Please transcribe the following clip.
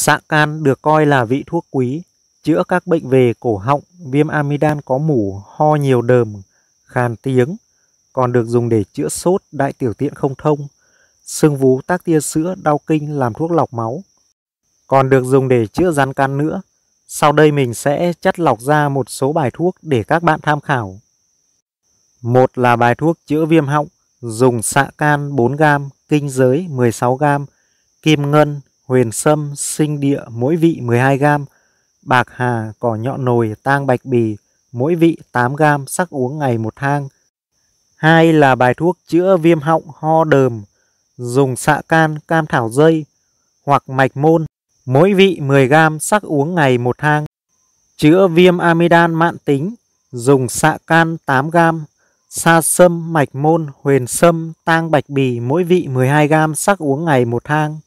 Xạ can được coi là vị thuốc quý, chữa các bệnh về cổ họng, viêm amidan có mủ, ho nhiều đờm, khàn tiếng, còn được dùng để chữa sốt, đại tiểu tiện không thông, sưng vú tác tia sữa, đau kinh làm thuốc lọc máu. Còn được dùng để chữa rắn can nữa. Sau đây mình sẽ chất lọc ra một số bài thuốc để các bạn tham khảo. Một là bài thuốc chữa viêm họng, dùng xạ can 4g, kinh giới 16g, kim ngân huyền sâm, sinh địa mỗi vị 12 gram, bạc hà, cỏ nhọn nồi, tang bạch bì mỗi vị 8 gram, sắc uống ngày một thang Hai là bài thuốc chữa viêm họng, ho đờm, dùng xạ can, cam thảo dây hoặc mạch môn, mỗi vị 10 gram, sắc uống ngày một thang Chữa viêm amidan mạn tính, dùng xạ can 8 gram, sa sâm, mạch môn, huyền sâm, tang bạch bì mỗi vị 12 gram, sắc uống ngày một thang